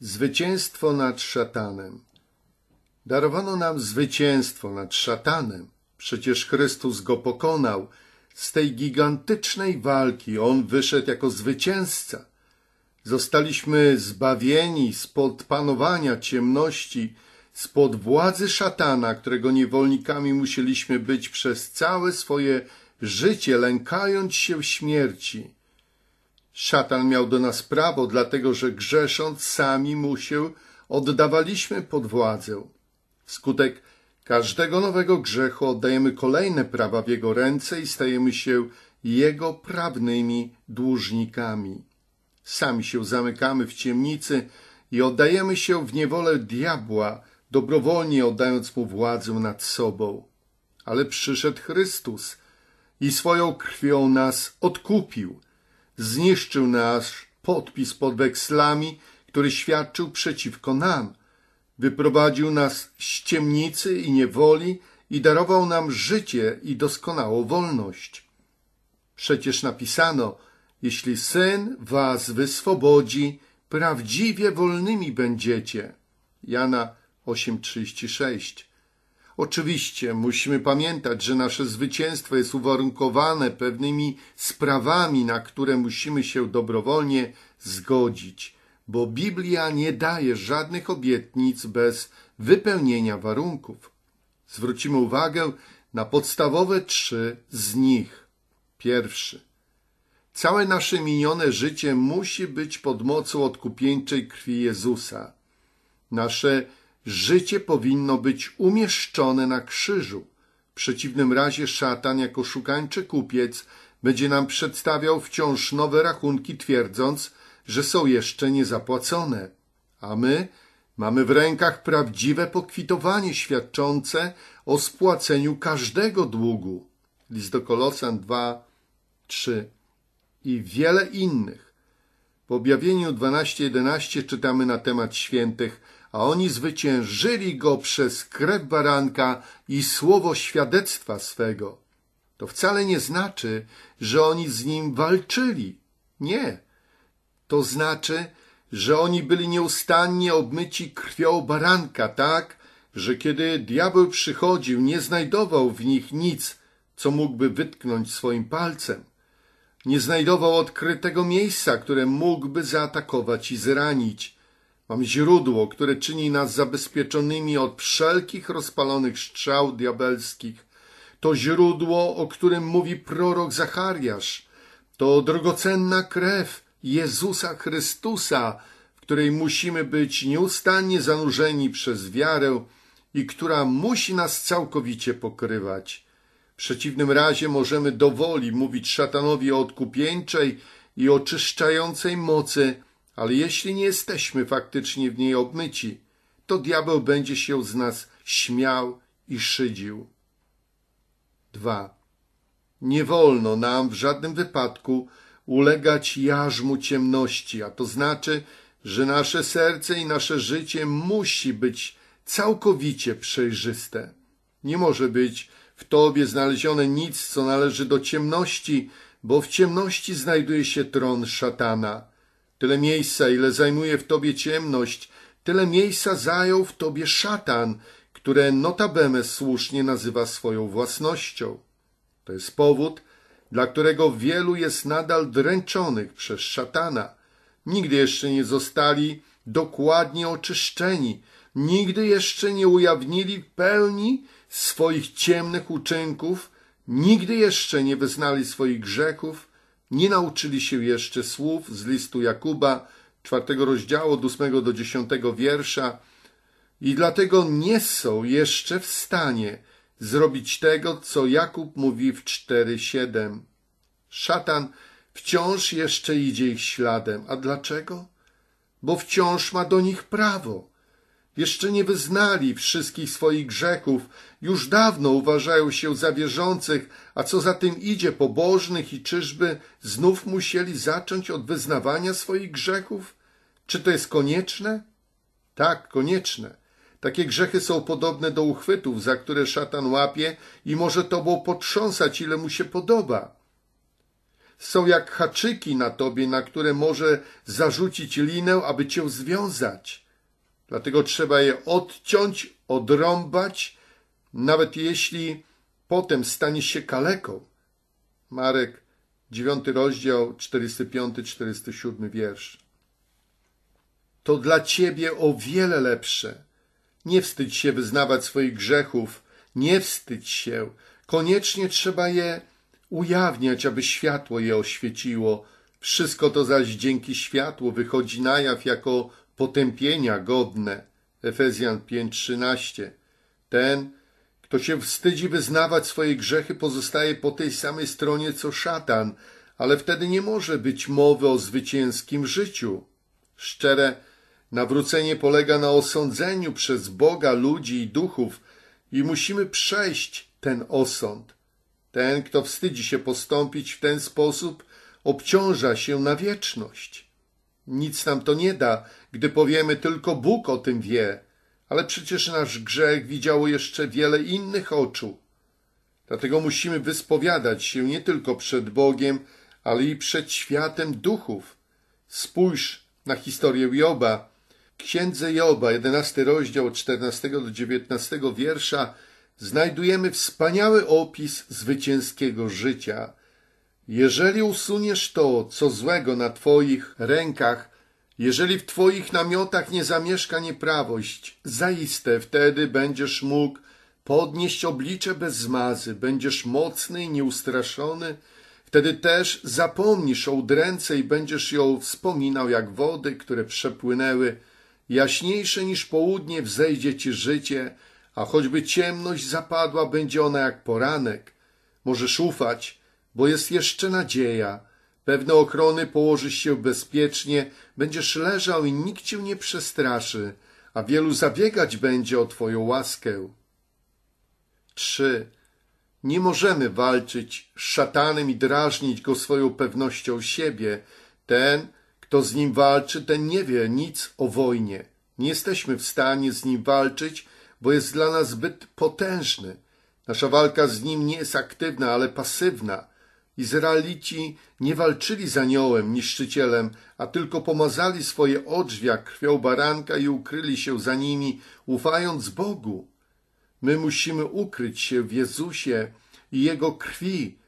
Zwycięstwo nad szatanem. Darowano nam zwycięstwo nad szatanem. Przecież Chrystus go pokonał. Z tej gigantycznej walki on wyszedł jako zwycięzca. Zostaliśmy zbawieni spod panowania ciemności, spod władzy szatana, którego niewolnikami musieliśmy być przez całe swoje życie, lękając się śmierci. Szatan miał do nas prawo, dlatego że grzesząc sami mu się oddawaliśmy pod władzę. Wskutek każdego nowego grzechu oddajemy kolejne prawa w jego ręce i stajemy się jego prawnymi dłużnikami. Sami się zamykamy w ciemnicy i oddajemy się w niewolę diabła, dobrowolnie oddając mu władzę nad sobą. Ale przyszedł Chrystus i swoją krwią nas odkupił – zniszczył nasz podpis pod wekslami, który świadczył przeciwko nam. Wyprowadził nas z ciemnicy i niewoli i darował nam życie i doskonałą wolność. Przecież napisano, jeśli Syn was wyswobodzi, prawdziwie wolnymi będziecie. Jana 8:36 Oczywiście musimy pamiętać, że nasze zwycięstwo jest uwarunkowane pewnymi sprawami, na które musimy się dobrowolnie zgodzić, bo Biblia nie daje żadnych obietnic bez wypełnienia warunków. Zwrócimy uwagę na podstawowe trzy z nich. Pierwszy. Całe nasze minione życie musi być pod mocą odkupieńczej krwi Jezusa. Nasze Życie powinno być umieszczone na krzyżu. W przeciwnym razie szatan jako szukańczy kupiec będzie nam przedstawiał wciąż nowe rachunki, twierdząc, że są jeszcze niezapłacone. A my mamy w rękach prawdziwe pokwitowanie świadczące o spłaceniu każdego długu. List do Kolosan 2, 3 i wiele innych. W objawieniu 12.11 czytamy na temat świętych – a oni zwyciężyli go przez krew baranka i słowo świadectwa swego. To wcale nie znaczy, że oni z nim walczyli. Nie. To znaczy, że oni byli nieustannie obmyci krwią baranka, tak, że kiedy diabeł przychodził, nie znajdował w nich nic, co mógłby wytknąć swoim palcem. Nie znajdował odkrytego miejsca, które mógłby zaatakować i zranić. Mam źródło, które czyni nas zabezpieczonymi od wszelkich rozpalonych strzał diabelskich. To źródło, o którym mówi prorok Zachariasz. To drogocenna krew Jezusa Chrystusa, w której musimy być nieustannie zanurzeni przez wiarę i która musi nas całkowicie pokrywać. W przeciwnym razie możemy dowoli mówić szatanowi o odkupieńczej i oczyszczającej mocy, ale jeśli nie jesteśmy faktycznie w niej obmyci, to diabeł będzie się z nas śmiał i szydził. 2. Nie wolno nam w żadnym wypadku ulegać jarzmu ciemności, a to znaczy, że nasze serce i nasze życie musi być całkowicie przejrzyste. Nie może być w tobie znalezione nic, co należy do ciemności, bo w ciemności znajduje się tron szatana. Tyle miejsca, ile zajmuje w tobie ciemność, tyle miejsca zajął w tobie szatan, które notabene słusznie nazywa swoją własnością. To jest powód, dla którego wielu jest nadal dręczonych przez szatana. Nigdy jeszcze nie zostali dokładnie oczyszczeni, nigdy jeszcze nie ujawnili pełni swoich ciemnych uczynków, nigdy jeszcze nie wyznali swoich grzechów, nie nauczyli się jeszcze słów z listu Jakuba, czwartego rozdziału, od ósmego do dziesiątego wiersza i dlatego nie są jeszcze w stanie zrobić tego, co Jakub mówi w 4.7. Szatan wciąż jeszcze idzie ich śladem. A dlaczego? Bo wciąż ma do nich prawo. Jeszcze nie wyznali wszystkich swoich grzechów, już dawno uważają się za wierzących, a co za tym idzie pobożnych i czyżby znów musieli zacząć od wyznawania swoich grzechów? Czy to jest konieczne? Tak, konieczne. Takie grzechy są podobne do uchwytów, za które szatan łapie i może tobą potrząsać, ile mu się podoba. Są jak haczyki na tobie, na które może zarzucić linę, aby cię związać. Dlatego trzeba je odciąć, odrąbać, nawet jeśli potem stanie się kaleką. Marek 9 rozdział 45-47 wiersz. To dla ciebie o wiele lepsze. Nie wstydź się wyznawać swoich grzechów, nie wstydź się. Koniecznie trzeba je ujawniać, aby światło je oświeciło. Wszystko to zaś dzięki światłu wychodzi na jaw jako potępienia godne. Efezjan 5:13. Ten, kto się wstydzi wyznawać swoje grzechy, pozostaje po tej samej stronie co szatan, ale wtedy nie może być mowy o zwycięskim życiu. Szczere nawrócenie polega na osądzeniu przez Boga ludzi i duchów i musimy przejść ten osąd. Ten, kto wstydzi się postąpić w ten sposób, obciąża się na wieczność. Nic nam to nie da, gdy powiemy tylko Bóg o tym wie, ale przecież nasz grzech widziało jeszcze wiele innych oczu. Dlatego musimy wyspowiadać się nie tylko przed Bogiem, ale i przed światem duchów. Spójrz na historię Joba. Księdze Joba, 11 rozdział od 14 do 19 wiersza, znajdujemy wspaniały opis zwycięskiego życia. Jeżeli usuniesz to, co złego na Twoich rękach, jeżeli w Twoich namiotach nie zamieszka nieprawość, zaiste wtedy będziesz mógł podnieść oblicze bez zmazy, będziesz mocny i nieustraszony, wtedy też zapomnisz o udręce i będziesz ją wspominał jak wody, które przepłynęły. Jaśniejsze niż południe wzejdzie ci życie, a choćby ciemność zapadła, będzie ona jak poranek. Możesz ufać, bo jest jeszcze nadzieja. Pewne ochrony położysz się bezpiecznie, będziesz leżał i nikt cię nie przestraszy, a wielu zabiegać będzie o Twoją łaskę. 3. Nie możemy walczyć z szatanem i drażnić go swoją pewnością siebie. Ten, kto z nim walczy, ten nie wie nic o wojnie. Nie jesteśmy w stanie z nim walczyć, bo jest dla nas zbyt potężny. Nasza walka z nim nie jest aktywna, ale pasywna – Izraelici nie walczyli z aniołem, niszczycielem, a tylko pomazali swoje odrzwia krwią baranka i ukryli się za nimi, ufając Bogu. My musimy ukryć się w Jezusie i Jego krwi,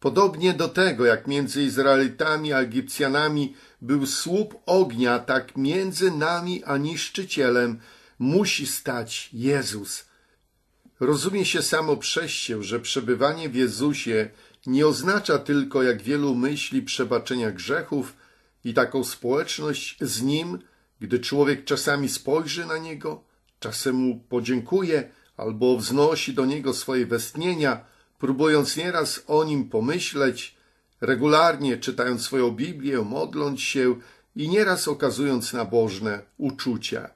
Podobnie do tego, jak między Izraelitami a Egipcjanami był słup ognia, tak między nami a niszczycielem musi stać Jezus. Rozumie się samo przez że przebywanie w Jezusie nie oznacza tylko, jak wielu myśli, przebaczenia grzechów i taką społeczność z Nim, gdy człowiek czasami spojrzy na Niego, czasem mu podziękuje albo wznosi do Niego swoje westnienia, próbując nieraz o Nim pomyśleć, regularnie czytając swoją Biblię, modląc się i nieraz okazując nabożne uczucia.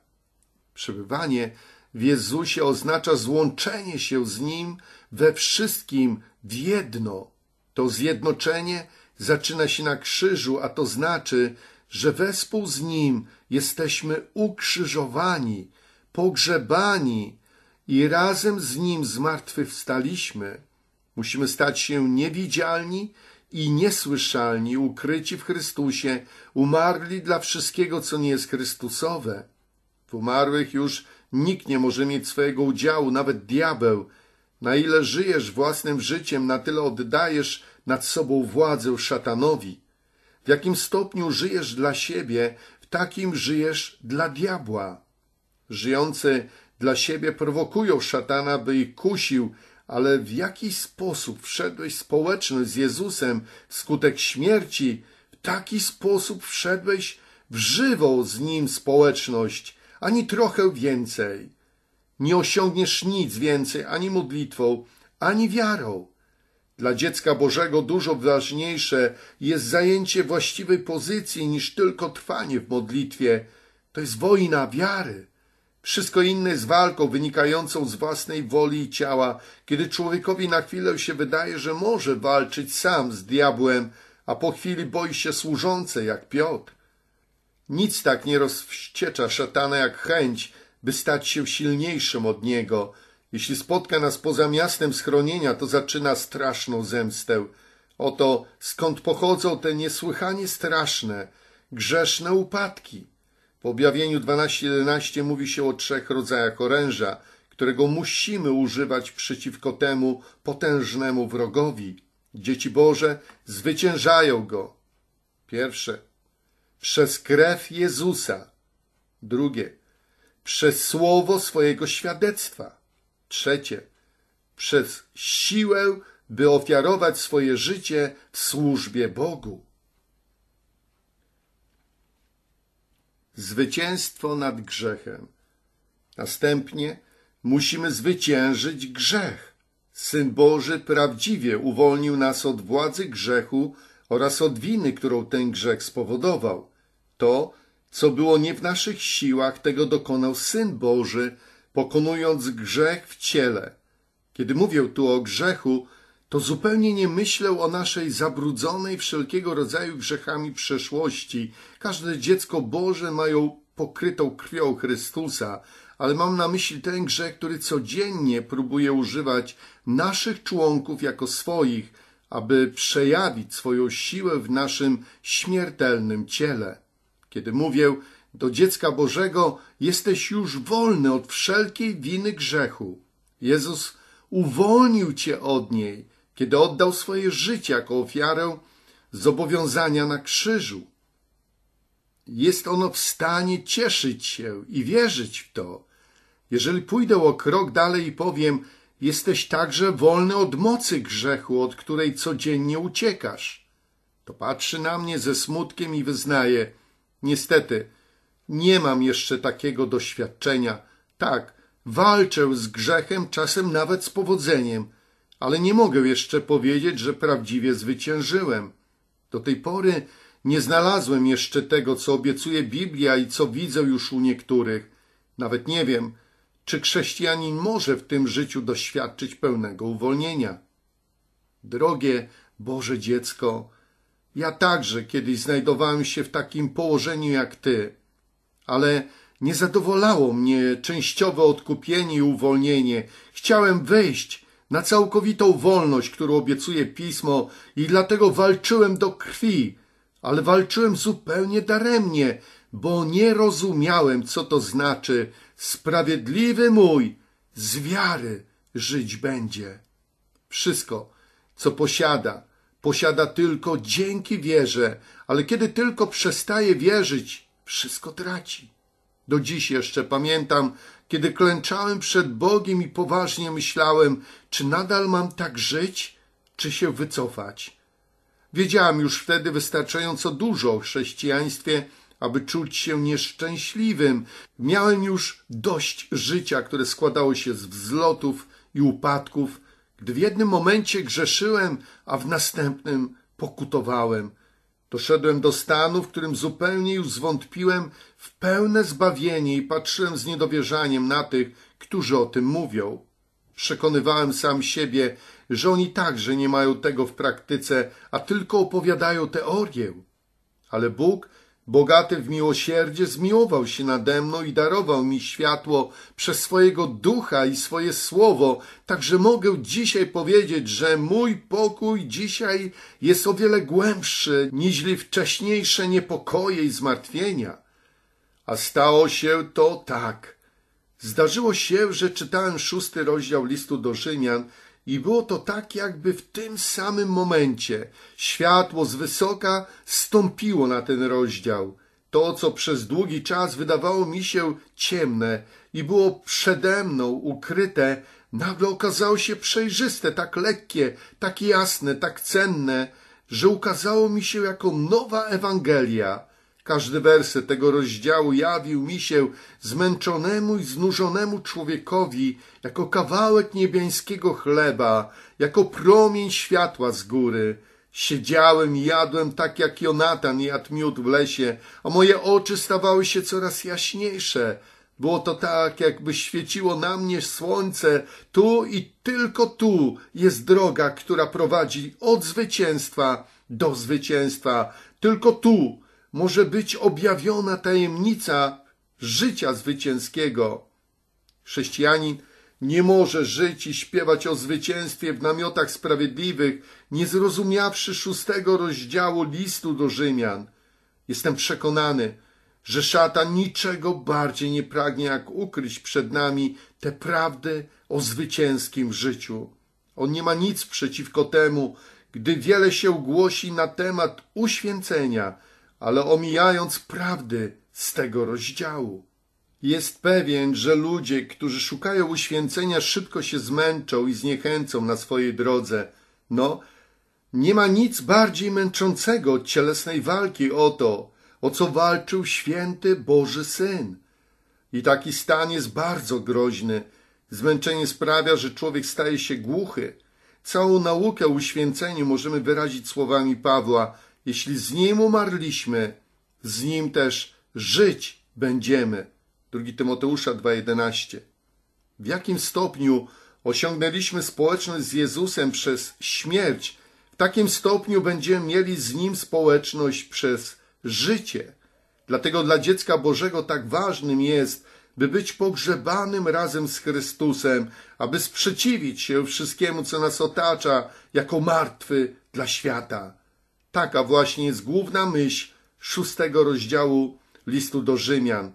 Przebywanie w Jezusie oznacza złączenie się z Nim we wszystkim w jedno. To zjednoczenie zaczyna się na krzyżu, a to znaczy, że wespół z Nim jesteśmy ukrzyżowani, pogrzebani i razem z Nim zmartwychwstaliśmy. Musimy stać się niewidzialni i niesłyszalni, ukryci w Chrystusie, umarli dla wszystkiego, co nie jest Chrystusowe. W umarłych już nikt nie może mieć swojego udziału, nawet diabeł – na ile żyjesz własnym życiem, na tyle oddajesz nad sobą władzę szatanowi. W jakim stopniu żyjesz dla siebie, w takim żyjesz dla diabła. Żyjący dla siebie prowokują szatana, by ich kusił, ale w jaki sposób wszedłeś społeczność z Jezusem skutek śmierci, w taki sposób wszedłeś w żywą z Nim społeczność, ani trochę więcej nie osiągniesz nic więcej ani modlitwą, ani wiarą. Dla dziecka Bożego dużo ważniejsze jest zajęcie właściwej pozycji niż tylko trwanie w modlitwie. To jest wojna wiary. Wszystko inne jest walką wynikającą z własnej woli i ciała, kiedy człowiekowi na chwilę się wydaje, że może walczyć sam z diabłem, a po chwili boi się służące jak Piotr. Nic tak nie rozwściecza szatana jak chęć by stać się silniejszym od niego. Jeśli spotka nas poza miastem schronienia, to zaczyna straszną zemstę. Oto skąd pochodzą te niesłychanie straszne, grzeszne upadki. W objawieniu 12.11 mówi się o trzech rodzajach oręża, którego musimy używać przeciwko temu potężnemu wrogowi. Dzieci Boże zwyciężają go. Pierwsze, przez krew Jezusa. Drugie, przez słowo swojego świadectwa. Trzecie, przez siłę, by ofiarować swoje życie w służbie Bogu. Zwycięstwo nad grzechem. Następnie musimy zwyciężyć grzech. Syn Boży prawdziwie uwolnił nas od władzy grzechu oraz od winy, którą ten grzech spowodował. To co było nie w naszych siłach, tego dokonał Syn Boży, pokonując grzech w ciele. Kiedy mówię tu o grzechu, to zupełnie nie myślę o naszej zabrudzonej wszelkiego rodzaju grzechami przeszłości. Każde dziecko Boże ma ją pokrytą krwią Chrystusa, ale mam na myśli ten grzech, który codziennie próbuje używać naszych członków jako swoich, aby przejawić swoją siłę w naszym śmiertelnym ciele kiedy mówię do dziecka Bożego, jesteś już wolny od wszelkiej winy grzechu. Jezus uwolnił cię od niej, kiedy oddał swoje życie jako ofiarę zobowiązania na krzyżu. Jest ono w stanie cieszyć się i wierzyć w to. Jeżeli pójdę o krok dalej i powiem, jesteś także wolny od mocy grzechu, od której codziennie uciekasz, to patrzy na mnie ze smutkiem i wyznaje – Niestety, nie mam jeszcze takiego doświadczenia. Tak, walczę z grzechem, czasem nawet z powodzeniem, ale nie mogę jeszcze powiedzieć, że prawdziwie zwyciężyłem. Do tej pory nie znalazłem jeszcze tego, co obiecuje Biblia i co widzę już u niektórych. Nawet nie wiem, czy chrześcijanin może w tym życiu doświadczyć pełnego uwolnienia. Drogie Boże dziecko, ja także kiedyś znajdowałem się w takim położeniu jak ty, ale nie zadowolało mnie częściowe odkupienie i uwolnienie. Chciałem wejść na całkowitą wolność, którą obiecuje pismo, i dlatego walczyłem do krwi, ale walczyłem zupełnie daremnie, bo nie rozumiałem, co to znaczy sprawiedliwy mój z wiary żyć będzie. Wszystko, co posiada, posiada tylko dzięki wierze, ale kiedy tylko przestaje wierzyć, wszystko traci. Do dziś jeszcze pamiętam, kiedy klęczałem przed Bogiem i poważnie myślałem, czy nadal mam tak żyć, czy się wycofać. Wiedziałem już wtedy wystarczająco dużo o chrześcijaństwie, aby czuć się nieszczęśliwym. Miałem już dość życia, które składało się z wzlotów i upadków, gdy w jednym momencie grzeszyłem, a w następnym pokutowałem, doszedłem do stanu, w którym zupełnie już zwątpiłem w pełne zbawienie i patrzyłem z niedowierzaniem na tych, którzy o tym mówią. Przekonywałem sam siebie, że oni także nie mają tego w praktyce, a tylko opowiadają teorię. Ale Bóg bogaty w miłosierdzie, zmiłował się nade mną i darował mi światło przez swojego ducha i swoje słowo, także mogę dzisiaj powiedzieć, że mój pokój dzisiaj jest o wiele głębszy niż wcześniejsze niepokoje i zmartwienia. A stało się to tak. Zdarzyło się, że czytałem szósty rozdział listu do Rzymian i było to tak, jakby w tym samym momencie światło z wysoka stąpiło na ten rozdział. To, co przez długi czas wydawało mi się ciemne i było przede mną ukryte, nagle okazało się przejrzyste, tak lekkie, tak jasne, tak cenne, że ukazało mi się jako nowa Ewangelia – każdy werset tego rozdziału jawił mi się zmęczonemu i znużonemu człowiekowi jako kawałek niebiańskiego chleba, jako promień światła z góry. Siedziałem i jadłem tak jak Jonatan jadł miód w lesie, a moje oczy stawały się coraz jaśniejsze. Było to tak, jakby świeciło na mnie słońce. Tu i tylko tu jest droga, która prowadzi od zwycięstwa do zwycięstwa. Tylko tu może być objawiona tajemnica życia zwycięskiego. Chrześcijanin nie może żyć i śpiewać o zwycięstwie w namiotach sprawiedliwych, nie zrozumiawszy szóstego rozdziału listu do Rzymian. Jestem przekonany, że szatan niczego bardziej nie pragnie, jak ukryć przed nami te prawdy o zwycięskim życiu. On nie ma nic przeciwko temu, gdy wiele się głosi na temat uświęcenia, ale omijając prawdy z tego rozdziału. Jest pewien, że ludzie, którzy szukają uświęcenia, szybko się zmęczą i zniechęcą na swojej drodze. No, nie ma nic bardziej męczącego od cielesnej walki o to, o co walczył święty Boży Syn. I taki stan jest bardzo groźny. Zmęczenie sprawia, że człowiek staje się głuchy. Całą naukę o uświęceniu możemy wyrazić słowami Pawła – jeśli z Nim umarliśmy, z Nim też żyć będziemy. 2 Tymoteusza 2,11. W jakim stopniu osiągnęliśmy społeczność z Jezusem przez śmierć, w takim stopniu będziemy mieli z Nim społeczność przez życie. Dlatego dla dziecka Bożego tak ważnym jest, by być pogrzebanym razem z Chrystusem, aby sprzeciwić się wszystkiemu, co nas otacza, jako martwy dla świata. Taka właśnie jest główna myśl szóstego rozdziału listu do Rzymian.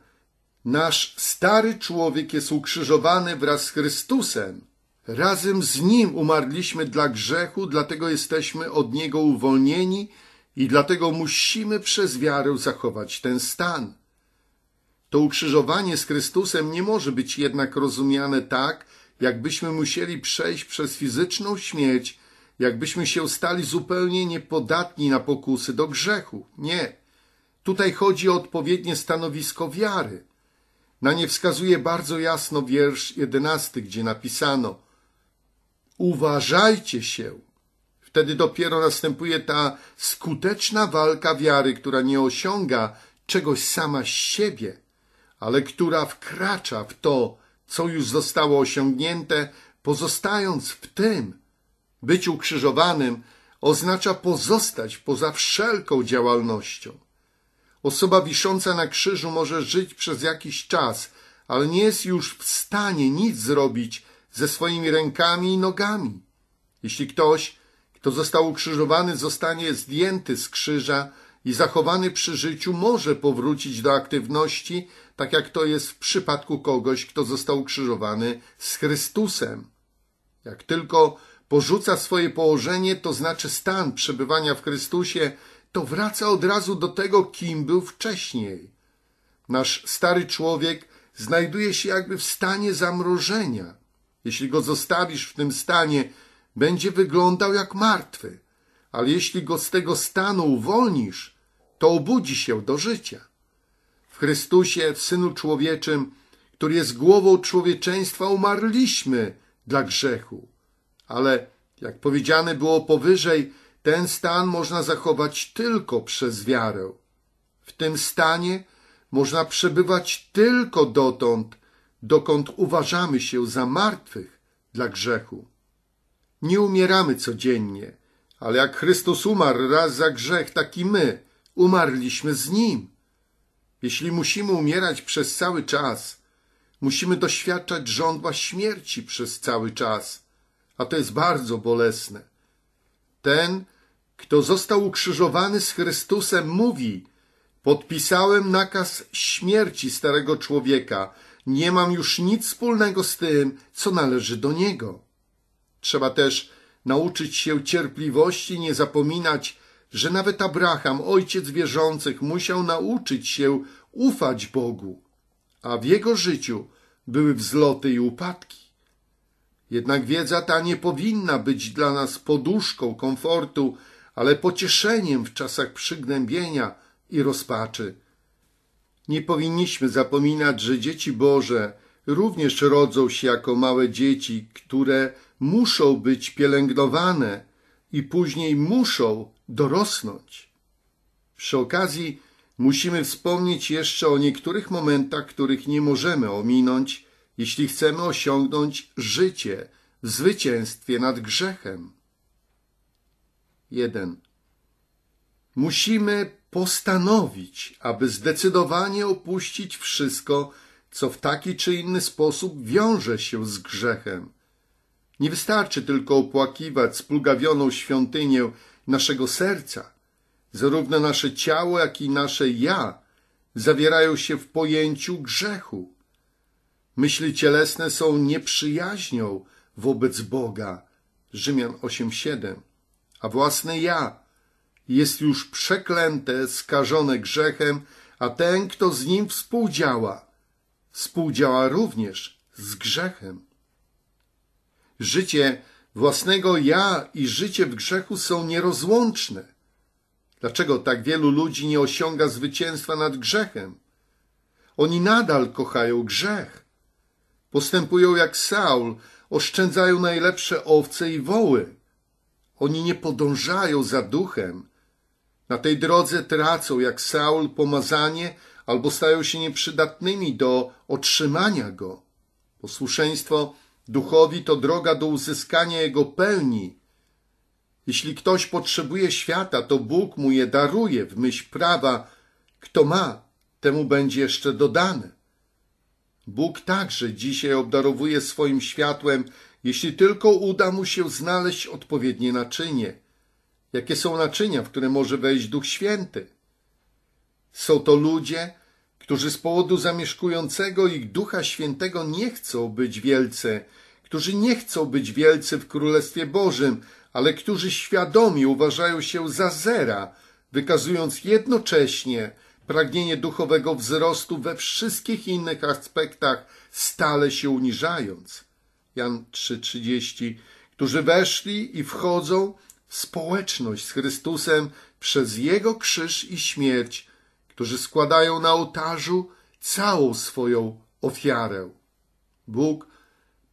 Nasz stary człowiek jest ukrzyżowany wraz z Chrystusem. Razem z Nim umarliśmy dla grzechu, dlatego jesteśmy od Niego uwolnieni i dlatego musimy przez wiarę zachować ten stan. To ukrzyżowanie z Chrystusem nie może być jednak rozumiane tak, jakbyśmy musieli przejść przez fizyczną śmierć jakbyśmy się stali zupełnie niepodatni na pokusy do grzechu. Nie. Tutaj chodzi o odpowiednie stanowisko wiary. Na nie wskazuje bardzo jasno wiersz jedenasty, gdzie napisano Uważajcie się. Wtedy dopiero następuje ta skuteczna walka wiary, która nie osiąga czegoś sama z siebie, ale która wkracza w to, co już zostało osiągnięte, pozostając w tym, być ukrzyżowanym oznacza pozostać poza wszelką działalnością. Osoba wisząca na krzyżu może żyć przez jakiś czas, ale nie jest już w stanie nic zrobić ze swoimi rękami i nogami. Jeśli ktoś, kto został ukrzyżowany, zostanie zdjęty z krzyża i zachowany przy życiu, może powrócić do aktywności, tak jak to jest w przypadku kogoś, kto został ukrzyżowany z Chrystusem. Jak tylko porzuca swoje położenie, to znaczy stan przebywania w Chrystusie, to wraca od razu do tego, kim był wcześniej. Nasz stary człowiek znajduje się jakby w stanie zamrożenia. Jeśli go zostawisz w tym stanie, będzie wyglądał jak martwy, ale jeśli go z tego stanu uwolnisz, to obudzi się do życia. W Chrystusie, w Synu Człowieczym, który jest głową człowieczeństwa, umarliśmy dla grzechu ale jak powiedziane było powyżej, ten stan można zachować tylko przez wiarę. W tym stanie można przebywać tylko dotąd, dokąd uważamy się za martwych dla grzechu. Nie umieramy codziennie, ale jak Chrystus umarł raz za grzech, tak i my umarliśmy z Nim. Jeśli musimy umierać przez cały czas, musimy doświadczać żądła śmierci przez cały czas – a to jest bardzo bolesne. Ten, kto został ukrzyżowany z Chrystusem, mówi: Podpisałem nakaz śmierci starego człowieka, nie mam już nic wspólnego z tym, co należy do niego. Trzeba też nauczyć się cierpliwości, nie zapominać, że nawet Abraham, ojciec wierzących, musiał nauczyć się ufać Bogu, a w jego życiu były wzloty i upadki. Jednak wiedza ta nie powinna być dla nas poduszką komfortu, ale pocieszeniem w czasach przygnębienia i rozpaczy. Nie powinniśmy zapominać, że dzieci Boże również rodzą się jako małe dzieci, które muszą być pielęgnowane i później muszą dorosnąć. Przy okazji musimy wspomnieć jeszcze o niektórych momentach, których nie możemy ominąć, jeśli chcemy osiągnąć życie w zwycięstwie nad grzechem. 1. Musimy postanowić, aby zdecydowanie opuścić wszystko, co w taki czy inny sposób wiąże się z grzechem. Nie wystarczy tylko opłakiwać splugawioną świątynię naszego serca. Zarówno nasze ciało, jak i nasze ja zawierają się w pojęciu grzechu. Myśli cielesne są nieprzyjaźnią wobec Boga. Rzymian 8:7. A własne ja jest już przeklęte, skażone grzechem, a ten, kto z nim współdziała, współdziała również z grzechem. Życie własnego ja i życie w grzechu są nierozłączne. Dlaczego tak wielu ludzi nie osiąga zwycięstwa nad grzechem? Oni nadal kochają grzech Postępują jak Saul, oszczędzają najlepsze owce i woły. Oni nie podążają za duchem. Na tej drodze tracą jak Saul pomazanie albo stają się nieprzydatnymi do otrzymania go. Posłuszeństwo duchowi to droga do uzyskania jego pełni. Jeśli ktoś potrzebuje świata, to Bóg mu je daruje w myśl prawa. Kto ma, temu będzie jeszcze dodane. Bóg także dzisiaj obdarowuje swoim światłem, jeśli tylko uda mu się znaleźć odpowiednie naczynie. Jakie są naczynia, w które może wejść Duch Święty? Są to ludzie, którzy z powodu zamieszkującego ich Ducha Świętego nie chcą być wielcy, którzy nie chcą być wielcy w Królestwie Bożym, ale którzy świadomie uważają się za zera, wykazując jednocześnie, pragnienie duchowego wzrostu we wszystkich innych aspektach, stale się uniżając. Jan 3:30, którzy weszli i wchodzą w społeczność z Chrystusem przez Jego krzyż i śmierć, którzy składają na ołtarzu całą swoją ofiarę. Bóg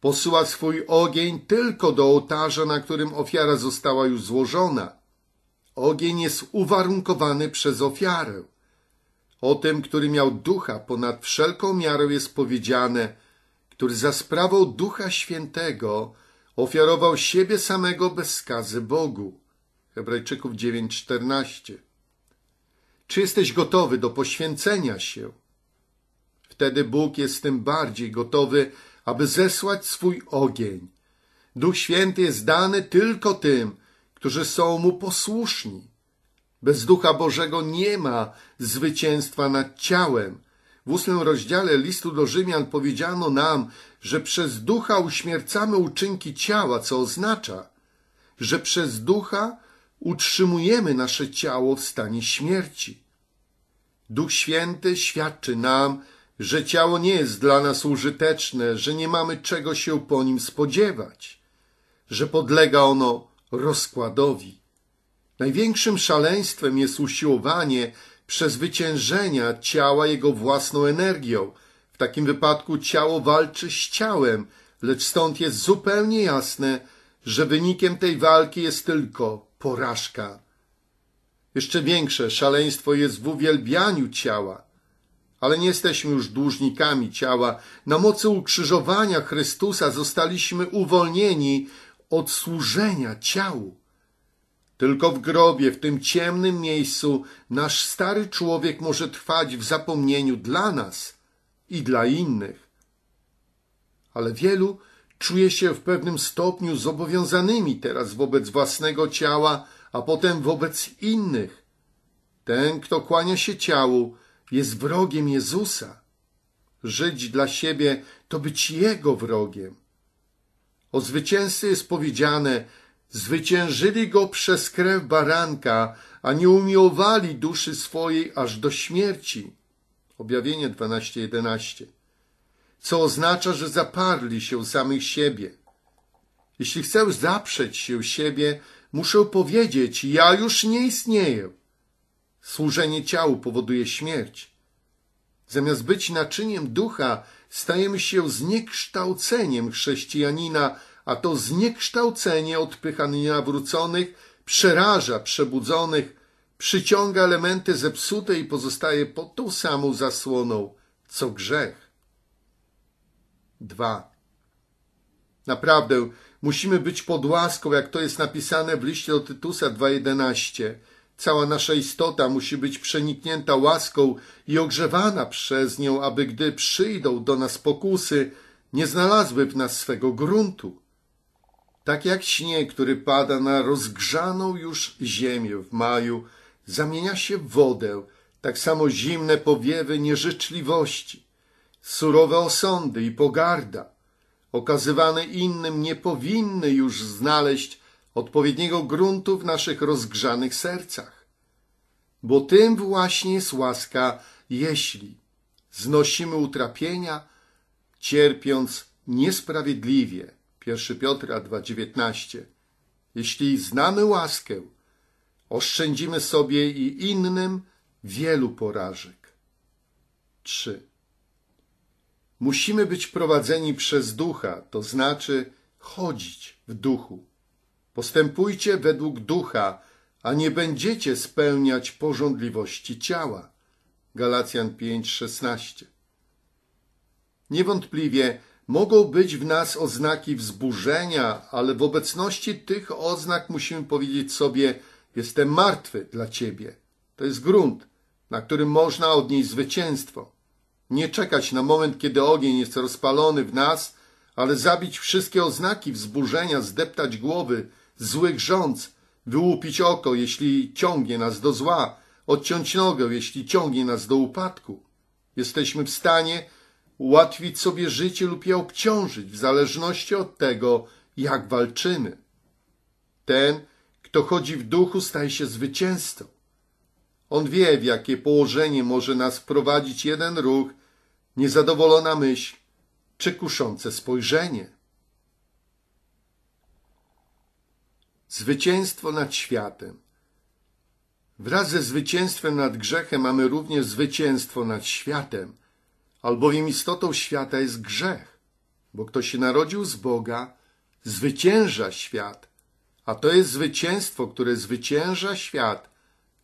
posyła swój ogień tylko do ołtarza, na którym ofiara została już złożona. Ogień jest uwarunkowany przez ofiarę. O tym, który miał ducha ponad wszelką miarą jest powiedziane, który za sprawą ducha świętego ofiarował siebie samego bez skazy Bogu. Hebrajczyków 9:14. Czy jesteś gotowy do poświęcenia się? Wtedy Bóg jest tym bardziej gotowy, aby zesłać swój ogień. Duch Święty jest dany tylko tym, którzy są mu posłuszni. Bez Ducha Bożego nie ma zwycięstwa nad ciałem. W ósmym rozdziale listu do Rzymian powiedziano nam, że przez Ducha uśmiercamy uczynki ciała, co oznacza, że przez Ducha utrzymujemy nasze ciało w stanie śmierci. Duch Święty świadczy nam, że ciało nie jest dla nas użyteczne, że nie mamy czego się po nim spodziewać, że podlega ono rozkładowi. Największym szaleństwem jest usiłowanie przezwyciężenia ciała jego własną energią. W takim wypadku ciało walczy z ciałem, lecz stąd jest zupełnie jasne, że wynikiem tej walki jest tylko porażka. Jeszcze większe szaleństwo jest w uwielbianiu ciała. Ale nie jesteśmy już dłużnikami ciała. Na mocy ukrzyżowania Chrystusa zostaliśmy uwolnieni od służenia ciału. Tylko w grobie, w tym ciemnym miejscu, nasz stary człowiek może trwać w zapomnieniu dla nas i dla innych. Ale wielu czuje się w pewnym stopniu zobowiązanymi teraz wobec własnego ciała, a potem wobec innych. Ten, kto kłania się ciału, jest wrogiem Jezusa. Żyć dla siebie to być Jego wrogiem. O zwycięzcy jest powiedziane, Zwyciężyli go przez krew baranka, a nie umiłowali duszy swojej aż do śmierci. Objawienie 12:11. Co oznacza, że zaparli się samych siebie. Jeśli chcę zaprzeć się siebie, muszę powiedzieć: Ja już nie istnieję. Służenie ciału powoduje śmierć. Zamiast być naczyniem ducha, stajemy się zniekształceniem chrześcijanina, a to zniekształcenie odpycha nienawróconych, przeraża przebudzonych, przyciąga elementy zepsute i pozostaje pod tą samą zasłoną, co grzech. 2. Naprawdę musimy być pod łaską, jak to jest napisane w liście do Tytusa 2.11. Cała nasza istota musi być przeniknięta łaską i ogrzewana przez nią, aby gdy przyjdą do nas pokusy, nie znalazły w nas swego gruntu tak jak śnieg, który pada na rozgrzaną już ziemię w maju, zamienia się w wodę, tak samo zimne powiewy nieżyczliwości, surowe osądy i pogarda, okazywane innym, nie powinny już znaleźć odpowiedniego gruntu w naszych rozgrzanych sercach. Bo tym właśnie jest łaska, jeśli znosimy utrapienia, cierpiąc niesprawiedliwie – 1 Piotra 2,19. Jeśli znamy łaskę, oszczędzimy sobie i innym wielu porażek. 3. Musimy być prowadzeni przez ducha, to znaczy chodzić w duchu. Postępujcie według ducha, a nie będziecie spełniać pożądliwości ciała. Galacjan 5:16. Niewątpliwie Mogą być w nas oznaki wzburzenia, ale w obecności tych oznak musimy powiedzieć sobie: Jestem martwy dla Ciebie. To jest grunt, na którym można odnieść zwycięstwo. Nie czekać na moment, kiedy ogień jest rozpalony w nas, ale zabić wszystkie oznaki wzburzenia, zdeptać głowy, złych rządz, wyłupić oko, jeśli ciągnie nas do zła, odciąć nogę, jeśli ciągnie nas do upadku. Jesteśmy w stanie ułatwić sobie życie lub je obciążyć, w zależności od tego, jak walczymy. Ten, kto chodzi w duchu, staje się zwycięzcą. On wie, w jakie położenie może nas wprowadzić jeden ruch, niezadowolona myśl czy kuszące spojrzenie. Zwycięstwo nad światem. Wraz ze zwycięstwem nad grzechem mamy również zwycięstwo nad światem – albowiem istotą świata jest grzech, bo kto się narodził z Boga, zwycięża świat, a to jest zwycięstwo, które zwycięża świat,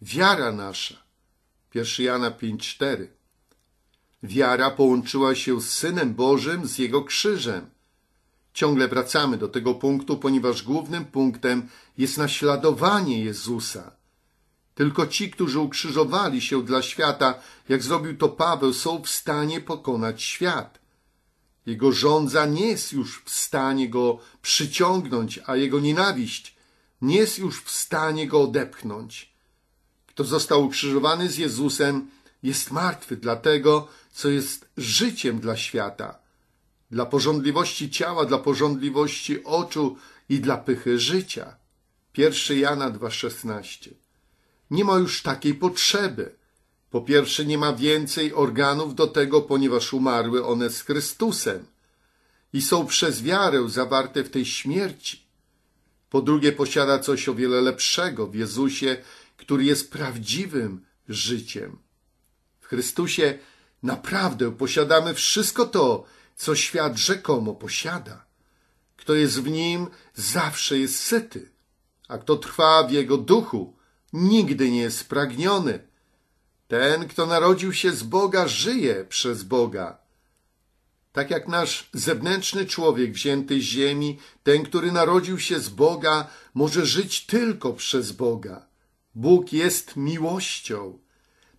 wiara nasza. 1 Jana 5,4 Wiara połączyła się z Synem Bożym, z Jego krzyżem. Ciągle wracamy do tego punktu, ponieważ głównym punktem jest naśladowanie Jezusa. Tylko ci, którzy ukrzyżowali się dla świata, jak zrobił to Paweł, są w stanie pokonać świat. Jego żądza nie jest już w stanie go przyciągnąć, a jego nienawiść nie jest już w stanie go odepchnąć. Kto został ukrzyżowany z Jezusem, jest martwy dla tego, co jest życiem dla świata, dla porządliwości ciała, dla porządliwości oczu i dla pychy życia. 1 Jana 2,16 nie ma już takiej potrzeby. Po pierwsze, nie ma więcej organów do tego, ponieważ umarły one z Chrystusem i są przez wiarę zawarte w tej śmierci. Po drugie, posiada coś o wiele lepszego w Jezusie, który jest prawdziwym życiem. W Chrystusie naprawdę posiadamy wszystko to, co świat rzekomo posiada. Kto jest w nim, zawsze jest syty, a kto trwa w jego duchu, nigdy nie jest spragniony. Ten, kto narodził się z Boga, żyje przez Boga. Tak jak nasz zewnętrzny człowiek wzięty z ziemi, ten, który narodził się z Boga, może żyć tylko przez Boga. Bóg jest miłością.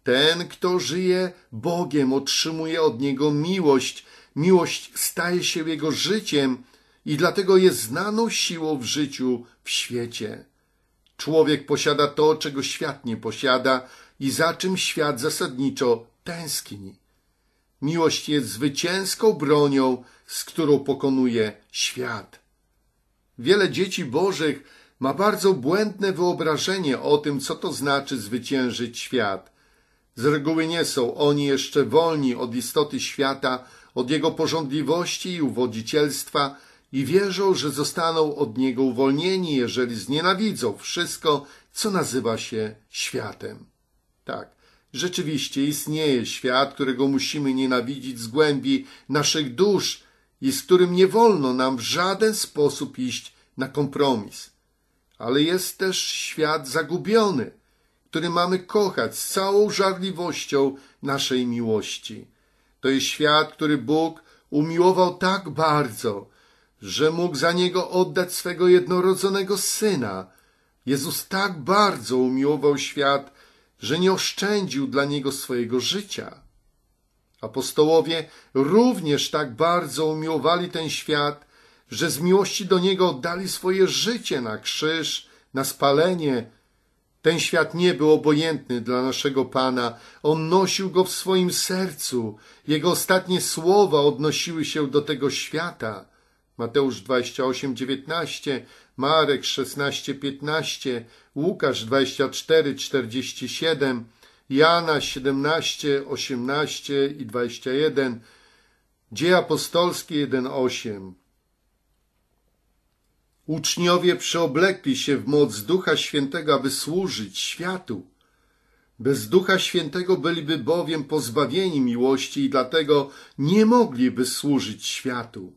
Ten, kto żyje Bogiem, otrzymuje od Niego miłość. Miłość staje się jego życiem i dlatego jest znaną siłą w życiu w świecie. Człowiek posiada to, czego świat nie posiada i za czym świat zasadniczo tęskni. Miłość jest zwycięską bronią, z którą pokonuje świat. Wiele dzieci bożych ma bardzo błędne wyobrażenie o tym, co to znaczy zwyciężyć świat. Z reguły nie są oni jeszcze wolni od istoty świata, od jego porządliwości i uwodzicielstwa, i wierzą, że zostaną od niego uwolnieni, jeżeli znienawidzą wszystko, co nazywa się światem. Tak, rzeczywiście istnieje świat, którego musimy nienawidzić z głębi naszych dusz i z którym nie wolno nam w żaden sposób iść na kompromis. Ale jest też świat zagubiony, który mamy kochać z całą żarliwością naszej miłości. To jest świat, który Bóg umiłował tak bardzo, że mógł za niego oddać swego jednorodzonego syna. Jezus tak bardzo umiłował świat, że nie oszczędził dla niego swojego życia. Apostołowie również tak bardzo umiłowali ten świat, że z miłości do niego oddali swoje życie na krzyż, na spalenie. Ten świat nie był obojętny dla naszego Pana. On nosił go w swoim sercu. Jego ostatnie słowa odnosiły się do tego świata. Mateusz 28, 19, Marek 16, 15, Łukasz 24, 47, Jana 17, 18 i 21, Dzieje apostolskie 8. Uczniowie przeoblekli się w moc Ducha Świętego, aby służyć światu. Bez Ducha Świętego byliby bowiem pozbawieni miłości i dlatego nie mogliby służyć światu.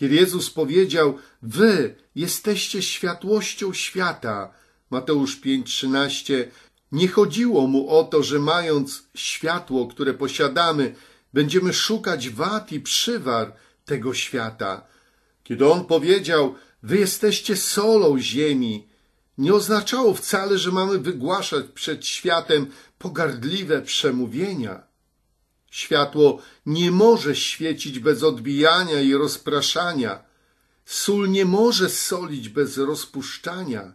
Kiedy Jezus powiedział, wy jesteście światłością świata, Mateusz 5:13, nie chodziło mu o to, że mając światło, które posiadamy, będziemy szukać wad i przywar tego świata. Kiedy on powiedział, wy jesteście solą ziemi, nie oznaczało wcale, że mamy wygłaszać przed światem pogardliwe przemówienia. Światło nie może świecić bez odbijania i rozpraszania. Sól nie może solić bez rozpuszczania.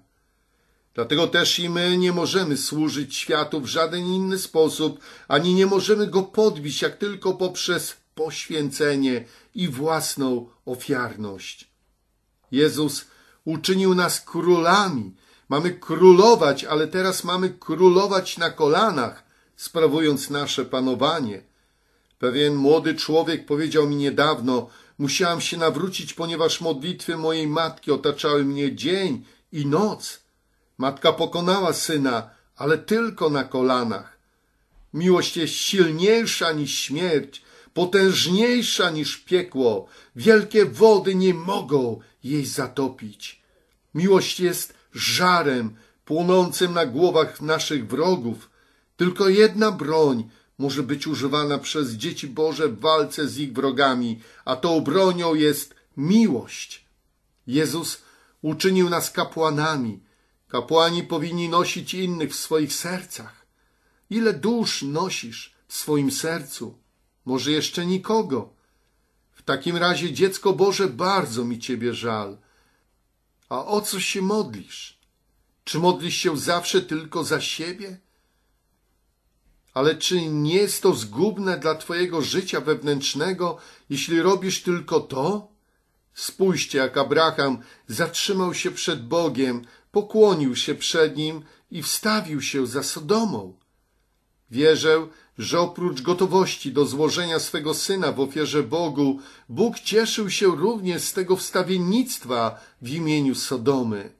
Dlatego też i my nie możemy służyć światu w żaden inny sposób, ani nie możemy go podbić, jak tylko poprzez poświęcenie i własną ofiarność. Jezus uczynił nas królami. Mamy królować, ale teraz mamy królować na kolanach, sprawując nasze panowanie. Pewien młody człowiek powiedział mi niedawno, musiałam się nawrócić, ponieważ modlitwy mojej matki otaczały mnie dzień i noc. Matka pokonała syna, ale tylko na kolanach. Miłość jest silniejsza niż śmierć, potężniejsza niż piekło. Wielkie wody nie mogą jej zatopić. Miłość jest żarem płonącym na głowach naszych wrogów. Tylko jedna broń może być używana przez dzieci Boże w walce z ich wrogami, a tą bronią jest miłość. Jezus uczynił nas kapłanami. Kapłani powinni nosić innych w swoich sercach. Ile dusz nosisz w swoim sercu? Może jeszcze nikogo. W takim razie, dziecko Boże, bardzo mi Ciebie żal. A o co się modlisz? Czy modlisz się zawsze tylko za siebie? Ale czy nie jest to zgubne dla Twojego życia wewnętrznego, jeśli robisz tylko to? Spójrzcie, jak Abraham zatrzymał się przed Bogiem, pokłonił się przed nim i wstawił się za Sodomą. Wierzę, że oprócz gotowości do złożenia swego syna w ofierze Bogu, Bóg cieszył się również z tego wstawiennictwa w imieniu Sodomy.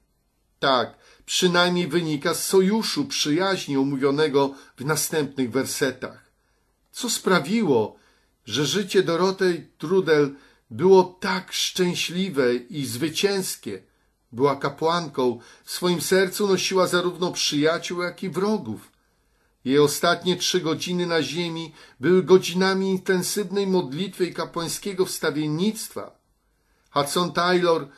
Tak, przynajmniej wynika z sojuszu przyjaźni omówionego w następnych wersetach. Co sprawiło, że życie Dorotej Trudel było tak szczęśliwe i zwycięskie? Była kapłanką, w swoim sercu nosiła zarówno przyjaciół, jak i wrogów. Jej ostatnie trzy godziny na ziemi były godzinami intensywnej modlitwy i kapłańskiego wstawiennictwa. Hudson Taylor –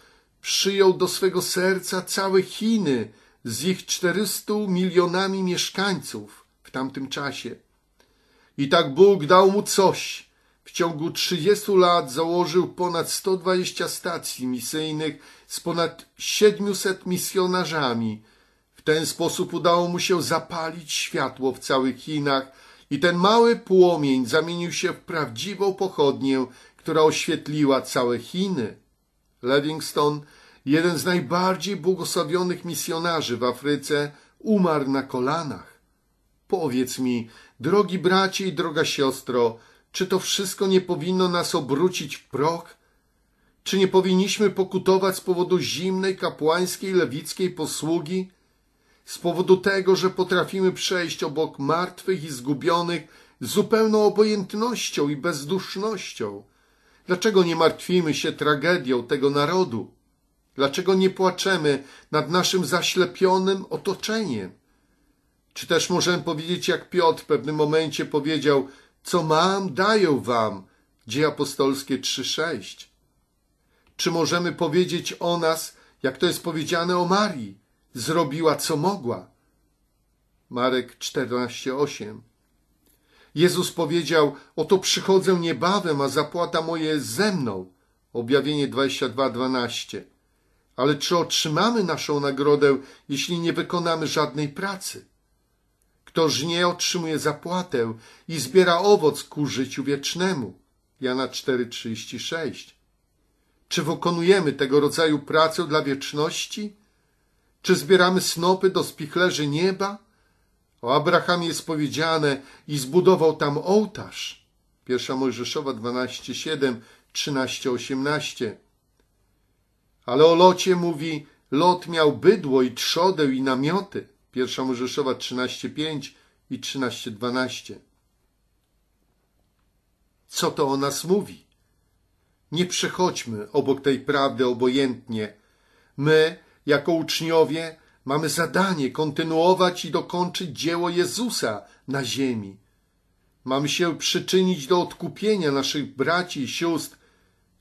przyjął do swego serca całe Chiny z ich 400 milionami mieszkańców w tamtym czasie. I tak Bóg dał mu coś. W ciągu 30 lat założył ponad 120 stacji misyjnych z ponad 700 misjonarzami. W ten sposób udało mu się zapalić światło w całych Chinach i ten mały płomień zamienił się w prawdziwą pochodnię, która oświetliła całe Chiny. Livingston Jeden z najbardziej błogosławionych misjonarzy w Afryce umarł na kolanach. Powiedz mi, drogi bracie i droga siostro, czy to wszystko nie powinno nas obrócić w proch? Czy nie powinniśmy pokutować z powodu zimnej, kapłańskiej, lewickiej posługi? Z powodu tego, że potrafimy przejść obok martwych i zgubionych z zupełną obojętnością i bezdusznością? Dlaczego nie martwimy się tragedią tego narodu? Dlaczego nie płaczemy nad naszym zaślepionym otoczeniem? Czy też możemy powiedzieć, jak Piotr w pewnym momencie powiedział, co mam, daję wam, dzieje apostolskie 3,6. Czy możemy powiedzieć o nas, jak to jest powiedziane o Marii, zrobiła co mogła? Marek 14,8. Jezus powiedział, oto przychodzę niebawem, a zapłata moje jest ze mną. Objawienie 22,12 ale czy otrzymamy naszą nagrodę, jeśli nie wykonamy żadnej pracy? Ktoż nie otrzymuje zapłatę i zbiera owoc ku życiu wiecznemu. Jana 4,36 Czy wykonujemy tego rodzaju pracę dla wieczności? Czy zbieramy snopy do spichlerzy nieba? O Abrahamie jest powiedziane i zbudował tam ołtarz. Pierwsza Mojżeszowa 12:7, 13:18. Ale o Locie mówi, Lot miał bydło i trzodę i namioty. Pierwsza Mojżeszowa 13.5 i 13.12. Co to o nas mówi? Nie przechodźmy obok tej prawdy obojętnie. My, jako uczniowie, mamy zadanie kontynuować i dokończyć dzieło Jezusa na ziemi. Mamy się przyczynić do odkupienia naszych braci i sióstr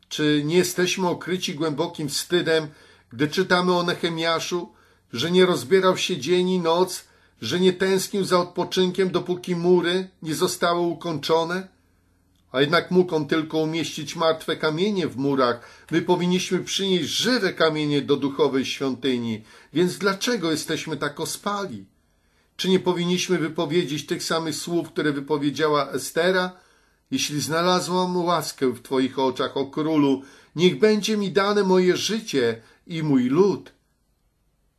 czy nie jesteśmy okryci głębokim wstydem, gdy czytamy o Nechemiaszu, że nie rozbierał się dzień i noc, że nie tęsknił za odpoczynkiem, dopóki mury nie zostały ukończone? A jednak mógł on tylko umieścić martwe kamienie w murach. My powinniśmy przynieść żywe kamienie do duchowej świątyni. Więc dlaczego jesteśmy tak ospali? Czy nie powinniśmy wypowiedzieć tych samych słów, które wypowiedziała Estera? Jeśli znalazłam łaskę w Twoich oczach, o królu, niech będzie mi dane moje życie i mój lud.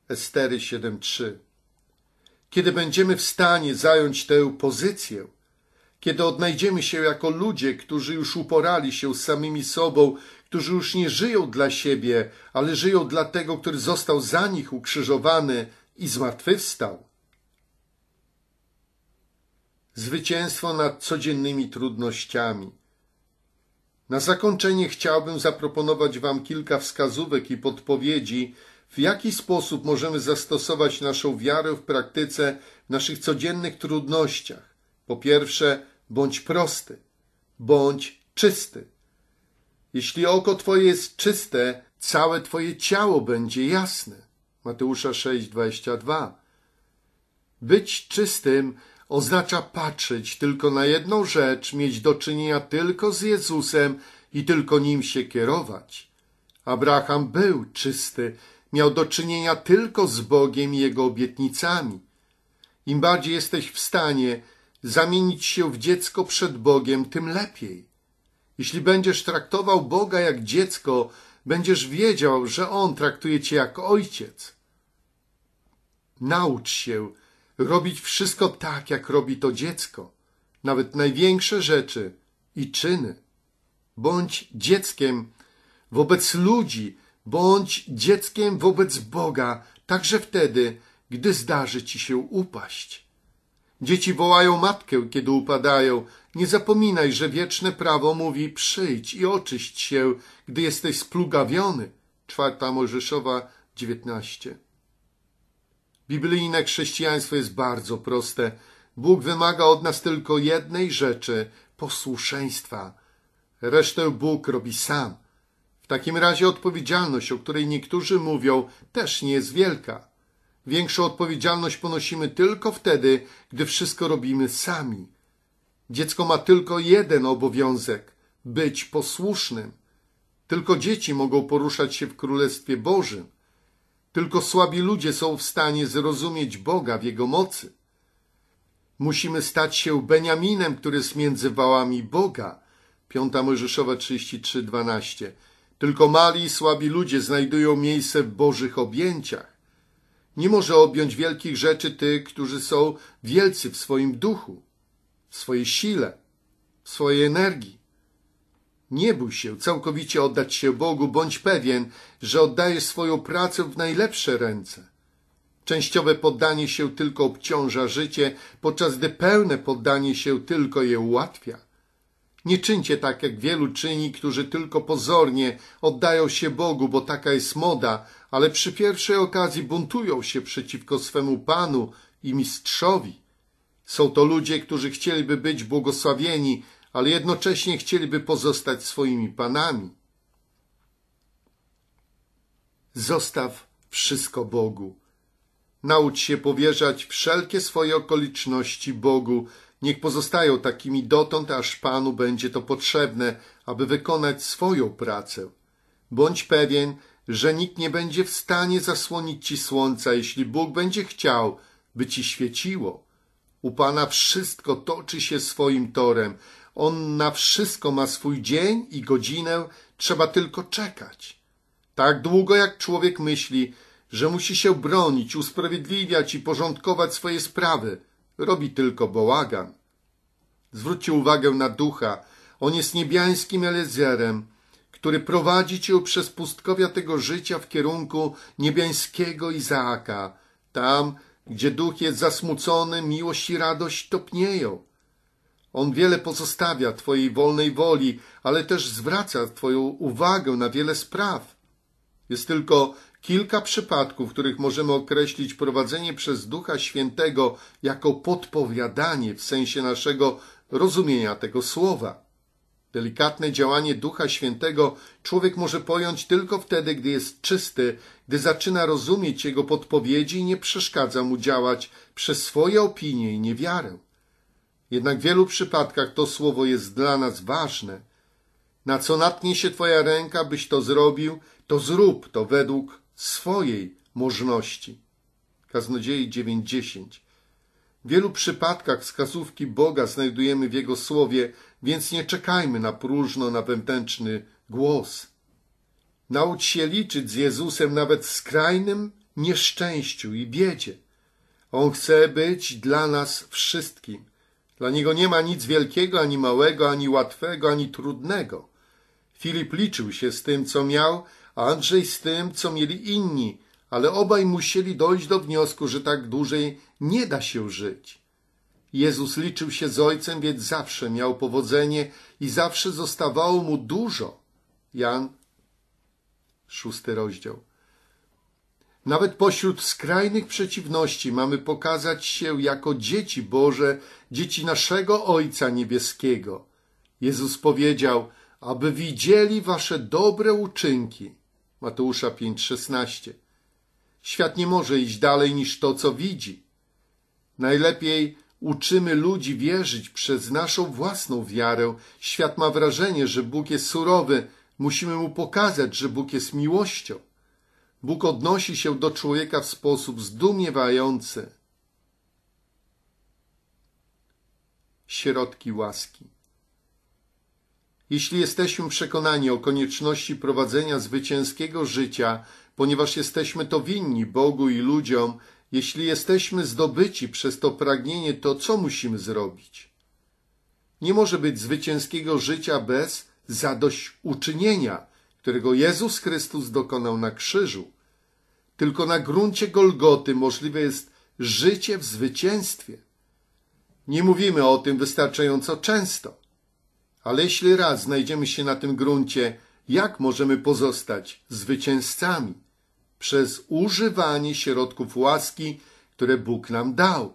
Estery 7:3 Kiedy będziemy w stanie zająć tę pozycję, kiedy odnajdziemy się jako ludzie, którzy już uporali się z samymi sobą, którzy już nie żyją dla siebie, ale żyją dla tego, który został za nich ukrzyżowany i zmartwychwstał, zwycięstwo nad codziennymi trudnościami. Na zakończenie chciałbym zaproponować Wam kilka wskazówek i podpowiedzi, w jaki sposób możemy zastosować naszą wiarę w praktyce w naszych codziennych trudnościach. Po pierwsze, bądź prosty, bądź czysty. Jeśli oko Twoje jest czyste, całe Twoje ciało będzie jasne. Mateusza 6:22. Być czystym oznacza patrzeć tylko na jedną rzecz, mieć do czynienia tylko z Jezusem i tylko nim się kierować. Abraham był czysty, miał do czynienia tylko z Bogiem i jego obietnicami. Im bardziej jesteś w stanie zamienić się w dziecko przed Bogiem, tym lepiej. Jeśli będziesz traktował Boga jak dziecko, będziesz wiedział, że On traktuje cię jak ojciec. Naucz się, robić wszystko tak, jak robi to dziecko, nawet największe rzeczy i czyny. Bądź dzieckiem wobec ludzi, bądź dzieckiem wobec Boga, także wtedy, gdy zdarzy ci się upaść. Dzieci wołają matkę, kiedy upadają. Nie zapominaj, że wieczne prawo mówi przyjdź i oczyść się, gdy jesteś splugawiony. Czwarta możeszowa, dziewiętnaście. Biblijne chrześcijaństwo jest bardzo proste. Bóg wymaga od nas tylko jednej rzeczy posłuszeństwa. Resztę Bóg robi sam. W takim razie odpowiedzialność, o której niektórzy mówią, też nie jest wielka. Większą odpowiedzialność ponosimy tylko wtedy, gdy wszystko robimy sami. Dziecko ma tylko jeden obowiązek być posłusznym. Tylko dzieci mogą poruszać się w Królestwie Bożym. Tylko słabi ludzie są w stanie zrozumieć Boga w Jego mocy. Musimy stać się Beniaminem, który jest między wałami Boga. 5 Mojżeszowa 33:12. Tylko mali i słabi ludzie znajdują miejsce w Bożych objęciach. Nie może objąć wielkich rzeczy tych, którzy są wielcy w swoim duchu, w swojej sile, w swojej energii. Nie bój się całkowicie oddać się Bogu, bądź pewien, że oddajesz swoją pracę w najlepsze ręce. Częściowe poddanie się tylko obciąża życie, podczas gdy pełne poddanie się tylko je ułatwia. Nie czyńcie tak, jak wielu czyni, którzy tylko pozornie oddają się Bogu, bo taka jest moda, ale przy pierwszej okazji buntują się przeciwko swemu Panu i Mistrzowi. Są to ludzie, którzy chcieliby być błogosławieni, ale jednocześnie chcieliby pozostać swoimi panami. Zostaw wszystko Bogu. Naucz się powierzać wszelkie swoje okoliczności Bogu. Niech pozostają takimi dotąd, aż Panu będzie to potrzebne, aby wykonać swoją pracę. Bądź pewien, że nikt nie będzie w stanie zasłonić ci słońca, jeśli Bóg będzie chciał, by ci świeciło. U Pana wszystko toczy się swoim torem on na wszystko ma swój dzień i godzinę, trzeba tylko czekać. Tak długo jak człowiek myśli, że musi się bronić, usprawiedliwiać i porządkować swoje sprawy, robi tylko bałagan. Zwróćcie uwagę na ducha. On jest niebiańskim Elezerem, który prowadzi cię przez pustkowia tego życia w kierunku niebiańskiego Izaaka. Tam, gdzie duch jest zasmucony, miłość i radość topnieją. On wiele pozostawia Twojej wolnej woli, ale też zwraca Twoją uwagę na wiele spraw. Jest tylko kilka przypadków, w których możemy określić prowadzenie przez Ducha Świętego jako podpowiadanie w sensie naszego rozumienia tego słowa. Delikatne działanie Ducha Świętego człowiek może pojąć tylko wtedy, gdy jest czysty, gdy zaczyna rozumieć jego podpowiedzi i nie przeszkadza mu działać przez swoje opinie i niewiarę. Jednak w wielu przypadkach to słowo jest dla nas ważne. Na co natnie się Twoja ręka, byś to zrobił, to zrób to według swojej możności. Kaznodziei 9:10. W wielu przypadkach wskazówki Boga znajdujemy w Jego słowie, więc nie czekajmy na próżno na wewnętrzny głos. Naucz się liczyć z Jezusem nawet w skrajnym nieszczęściu i biedzie. On chce być dla nas wszystkim – dla niego nie ma nic wielkiego, ani małego, ani łatwego, ani trudnego. Filip liczył się z tym, co miał, a Andrzej z tym, co mieli inni, ale obaj musieli dojść do wniosku, że tak dłużej nie da się żyć. Jezus liczył się z Ojcem, więc zawsze miał powodzenie i zawsze zostawało mu dużo. Jan, szósty rozdział. Nawet pośród skrajnych przeciwności mamy pokazać się jako dzieci Boże, dzieci naszego Ojca Niebieskiego. Jezus powiedział, aby widzieli wasze dobre uczynki. Mateusza 5:16. Świat nie może iść dalej niż to, co widzi. Najlepiej uczymy ludzi wierzyć przez naszą własną wiarę. Świat ma wrażenie, że Bóg jest surowy. Musimy mu pokazać, że Bóg jest miłością. Bóg odnosi się do człowieka w sposób zdumiewający. Środki łaski. Jeśli jesteśmy przekonani o konieczności prowadzenia zwycięskiego życia, ponieważ jesteśmy to winni Bogu i ludziom, jeśli jesteśmy zdobyci przez to pragnienie, to co musimy zrobić? Nie może być zwycięskiego życia bez zadośćuczynienia którego Jezus Chrystus dokonał na krzyżu. Tylko na gruncie Golgoty możliwe jest życie w zwycięstwie. Nie mówimy o tym wystarczająco często, ale jeśli raz znajdziemy się na tym gruncie, jak możemy pozostać zwycięzcami? Przez używanie środków łaski, które Bóg nam dał.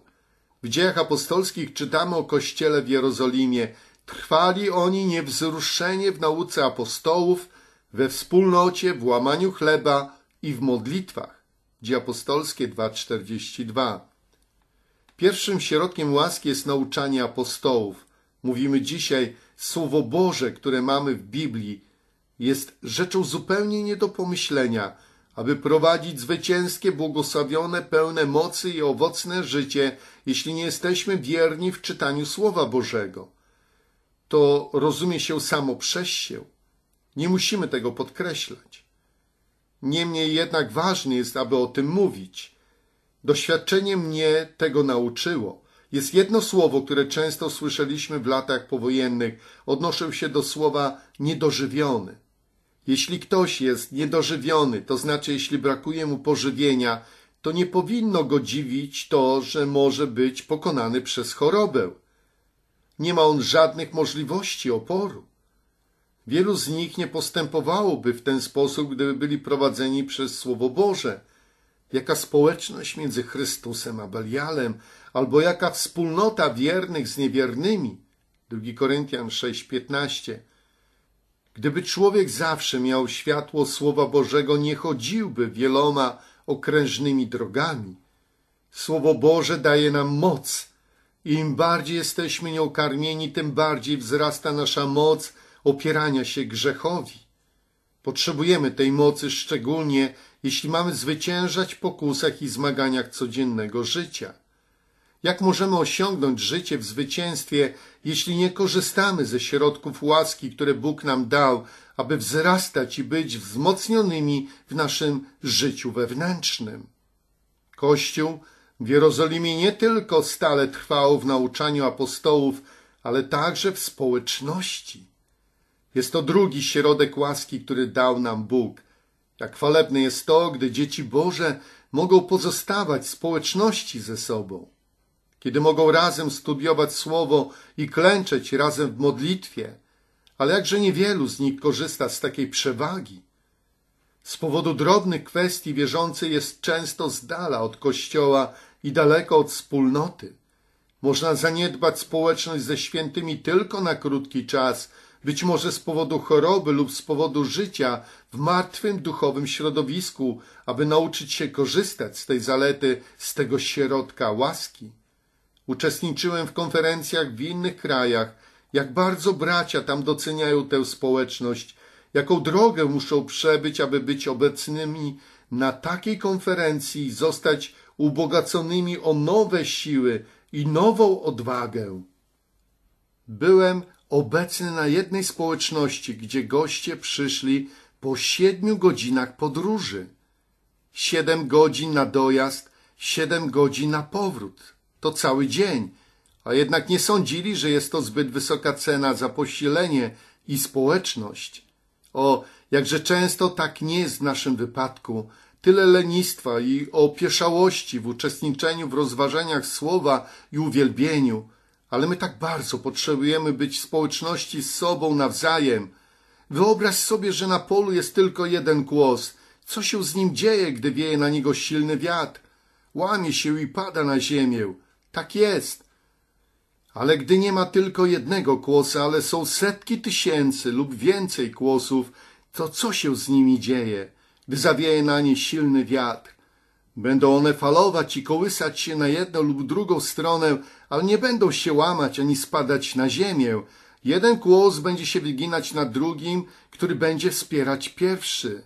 W dziejach apostolskich czytamy o kościele w Jerozolimie. Trwali oni niewzruszenie w nauce apostołów, we wspólnocie, w łamaniu chleba i w modlitwach. Dzieje apostolskie 2,42 Pierwszym środkiem łaski jest nauczanie apostołów. Mówimy dzisiaj, Słowo Boże, które mamy w Biblii, jest rzeczą zupełnie nie do pomyślenia, aby prowadzić zwycięskie, błogosławione, pełne mocy i owocne życie, jeśli nie jesteśmy wierni w czytaniu Słowa Bożego. To rozumie się samo przez się. Nie musimy tego podkreślać. Niemniej jednak ważne jest, aby o tym mówić. Doświadczenie mnie tego nauczyło. Jest jedno słowo, które często słyszeliśmy w latach powojennych, odnoszę się do słowa niedożywiony. Jeśli ktoś jest niedożywiony, to znaczy jeśli brakuje mu pożywienia, to nie powinno go dziwić to, że może być pokonany przez chorobę. Nie ma on żadnych możliwości oporu. Wielu z nich nie postępowałoby w ten sposób, gdyby byli prowadzeni przez Słowo Boże. Jaka społeczność między Chrystusem a Belialem, albo jaka wspólnota wiernych z niewiernymi. 2 Koryntian 6:15. Gdyby człowiek zawsze miał światło Słowa Bożego, nie chodziłby wieloma okrężnymi drogami. Słowo Boże daje nam moc. Im bardziej jesteśmy nią karmieni, tym bardziej wzrasta nasza moc opierania się grzechowi. Potrzebujemy tej mocy szczególnie, jeśli mamy zwyciężać w pokusach i zmaganiach codziennego życia. Jak możemy osiągnąć życie w zwycięstwie, jeśli nie korzystamy ze środków łaski, które Bóg nam dał, aby wzrastać i być wzmocnionymi w naszym życiu wewnętrznym? Kościół w Jerozolimie nie tylko stale trwał w nauczaniu apostołów, ale także w społeczności. Jest to drugi środek łaski, który dał nam Bóg. Jak chwalebne jest to, gdy dzieci Boże mogą pozostawać w społeczności ze sobą, kiedy mogą razem studiować Słowo i klęczeć razem w modlitwie, ale jakże niewielu z nich korzysta z takiej przewagi. Z powodu drobnych kwestii wierzący jest często z dala od Kościoła i daleko od wspólnoty. Można zaniedbać społeczność ze świętymi tylko na krótki czas – być może z powodu choroby lub z powodu życia w martwym duchowym środowisku, aby nauczyć się korzystać z tej zalety, z tego środka łaski. Uczestniczyłem w konferencjach w innych krajach, jak bardzo bracia tam doceniają tę społeczność, jaką drogę muszą przebyć, aby być obecnymi na takiej konferencji, zostać ubogaconymi o nowe siły i nową odwagę. Byłem obecny na jednej społeczności, gdzie goście przyszli po siedmiu godzinach podróży. Siedem godzin na dojazd, siedem godzin na powrót. To cały dzień, a jednak nie sądzili, że jest to zbyt wysoka cena za posilenie i społeczność. O, jakże często tak nie jest w naszym wypadku. Tyle lenistwa i opieszałości w uczestniczeniu w rozważaniach słowa i uwielbieniu – ale my tak bardzo potrzebujemy być w społeczności z sobą nawzajem. Wyobraź sobie, że na polu jest tylko jeden kłos. Co się z nim dzieje, gdy wieje na niego silny wiatr? Łamie się i pada na ziemię. Tak jest. Ale gdy nie ma tylko jednego kłosa, ale są setki tysięcy lub więcej kłosów, to co się z nimi dzieje, gdy zawieje na nie silny wiatr? Będą one falować i kołysać się na jedną lub drugą stronę, ale nie będą się łamać ani spadać na ziemię. Jeden kłos będzie się wyginać na drugim, który będzie wspierać pierwszy.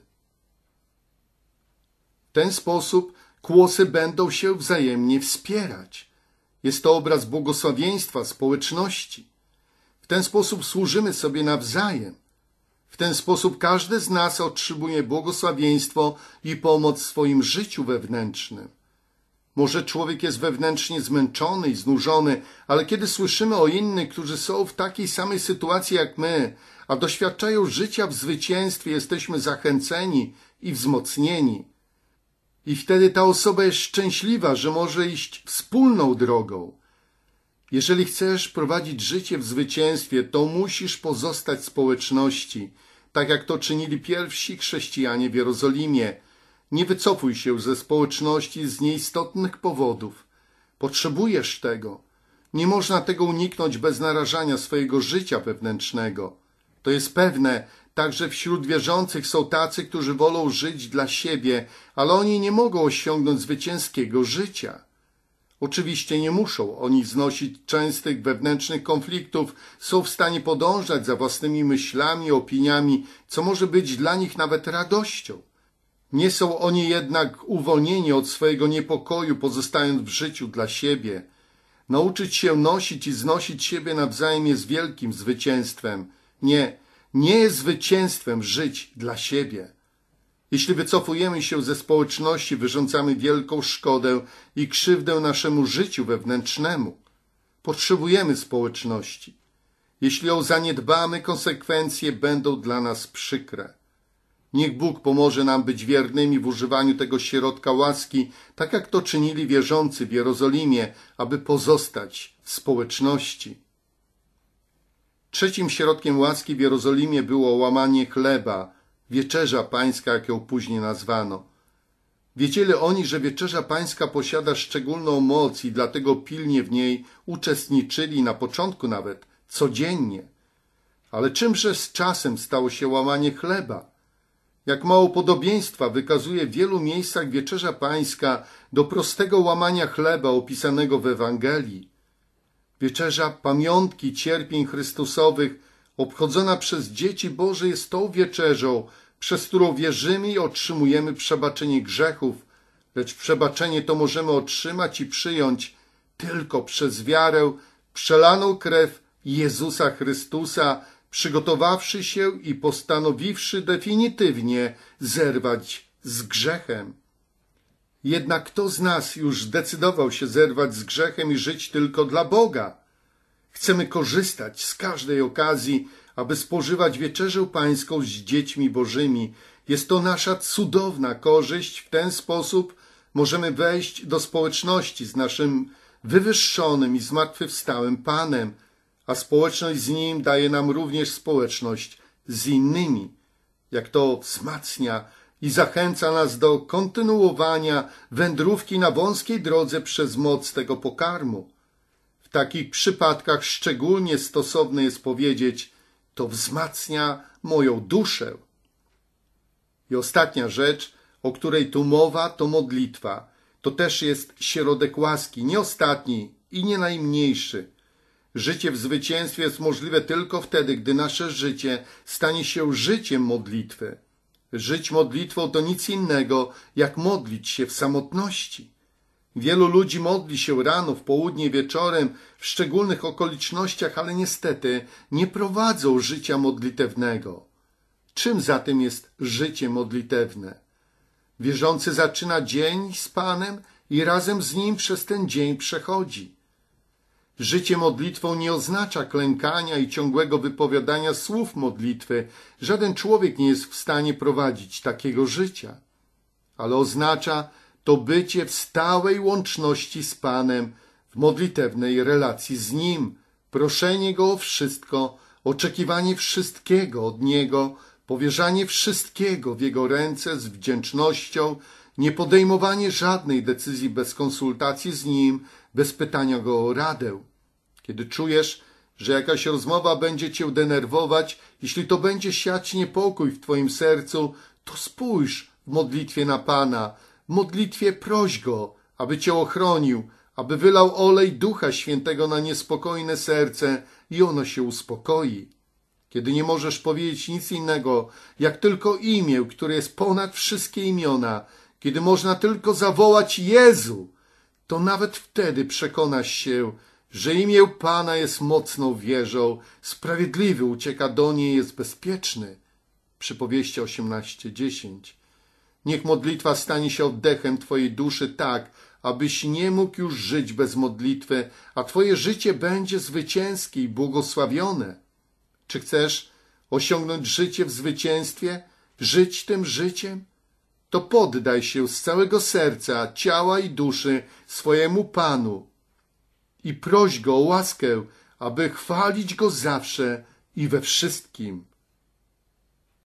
W ten sposób kłosy będą się wzajemnie wspierać. Jest to obraz błogosławieństwa społeczności. W ten sposób służymy sobie nawzajem ten sposób każdy z nas otrzymuje błogosławieństwo i pomoc w swoim życiu wewnętrznym. Może człowiek jest wewnętrznie zmęczony i znużony, ale kiedy słyszymy o innych, którzy są w takiej samej sytuacji jak my, a doświadczają życia w zwycięstwie, jesteśmy zachęceni i wzmocnieni. I wtedy ta osoba jest szczęśliwa, że może iść wspólną drogą. Jeżeli chcesz prowadzić życie w zwycięstwie, to musisz pozostać w społeczności tak jak to czynili pierwsi chrześcijanie w Jerozolimie. Nie wycofuj się ze społeczności z nieistotnych powodów. Potrzebujesz tego. Nie można tego uniknąć bez narażania swojego życia wewnętrznego. To jest pewne, także wśród wierzących są tacy, którzy wolą żyć dla siebie, ale oni nie mogą osiągnąć zwycięskiego życia. Oczywiście nie muszą oni znosić częstych wewnętrznych konfliktów, są w stanie podążać za własnymi myślami, opiniami, co może być dla nich nawet radością. Nie są oni jednak uwolnieni od swojego niepokoju, pozostając w życiu dla siebie. Nauczyć się nosić i znosić siebie nawzajem jest wielkim zwycięstwem. Nie, nie jest zwycięstwem żyć dla siebie. Jeśli wycofujemy się ze społeczności, wyrządzamy wielką szkodę i krzywdę naszemu życiu wewnętrznemu. Potrzebujemy społeczności. Jeśli ją zaniedbamy, konsekwencje będą dla nas przykre. Niech Bóg pomoże nam być wiernymi w używaniu tego środka łaski, tak jak to czynili wierzący w Jerozolimie, aby pozostać w społeczności. Trzecim środkiem łaski w Jerozolimie było łamanie chleba – wieczerza pańska, jak ją później nazwano. Wiedzieli oni, że wieczerza pańska posiada szczególną moc i dlatego pilnie w niej uczestniczyli na początku nawet, codziennie. Ale czymże z czasem stało się łamanie chleba? Jak mało podobieństwa wykazuje w wielu miejscach wieczerza pańska do prostego łamania chleba opisanego w Ewangelii. Wieczerza pamiątki cierpień Chrystusowych obchodzona przez dzieci Boże jest tą wieczerzą, przez którą wierzymy i otrzymujemy przebaczenie grzechów, lecz przebaczenie to możemy otrzymać i przyjąć tylko przez wiarę, przelaną krew Jezusa Chrystusa, przygotowawszy się i postanowiwszy definitywnie zerwać z grzechem. Jednak kto z nas już zdecydował się zerwać z grzechem i żyć tylko dla Boga? Chcemy korzystać z każdej okazji, aby spożywać wieczerzę pańską z dziećmi bożymi. Jest to nasza cudowna korzyść. W ten sposób możemy wejść do społeczności z naszym wywyższonym i zmartwychwstałym Panem, a społeczność z Nim daje nam również społeczność z innymi, jak to wzmacnia i zachęca nas do kontynuowania wędrówki na wąskiej drodze przez moc tego pokarmu. W takich przypadkach szczególnie stosowne jest powiedzieć: To wzmacnia moją duszę. I ostatnia rzecz, o której tu mowa, to modlitwa. To też jest środek łaski, nie ostatni i nie najmniejszy. Życie w zwycięstwie jest możliwe tylko wtedy, gdy nasze życie stanie się życiem modlitwy. Żyć modlitwą to nic innego, jak modlić się w samotności. Wielu ludzi modli się rano, w południe, wieczorem, w szczególnych okolicznościach, ale niestety nie prowadzą życia modlitewnego. Czym zatem jest życie modlitewne? Wierzący zaczyna dzień z Panem i razem z Nim przez ten dzień przechodzi. Życie modlitwą nie oznacza klękania i ciągłego wypowiadania słów modlitwy. Żaden człowiek nie jest w stanie prowadzić takiego życia. Ale oznacza, to bycie w stałej łączności z Panem, w modlitewnej relacji z Nim, proszenie Go o wszystko, oczekiwanie wszystkiego od Niego, powierzanie wszystkiego w Jego ręce z wdzięcznością, nie podejmowanie żadnej decyzji bez konsultacji z Nim, bez pytania Go o radę. Kiedy czujesz, że jakaś rozmowa będzie cię denerwować, jeśli to będzie siać niepokój w twoim sercu, to spójrz w modlitwie na Pana – modlitwie proś Go, aby Cię ochronił, aby wylał olej Ducha Świętego na niespokojne serce i ono się uspokoi. Kiedy nie możesz powiedzieć nic innego, jak tylko imię, które jest ponad wszystkie imiona, kiedy można tylko zawołać Jezu, to nawet wtedy przekonasz się, że imię Pana jest mocną wierzą, sprawiedliwy ucieka do niej, jest bezpieczny. Przypowieści 18:10. Niech modlitwa stanie się oddechem Twojej duszy tak, abyś nie mógł już żyć bez modlitwy, a Twoje życie będzie zwycięskie i błogosławione. Czy chcesz osiągnąć życie w zwycięstwie, żyć tym życiem? To poddaj się z całego serca, ciała i duszy swojemu Panu i proś Go o łaskę, aby chwalić Go zawsze i we wszystkim.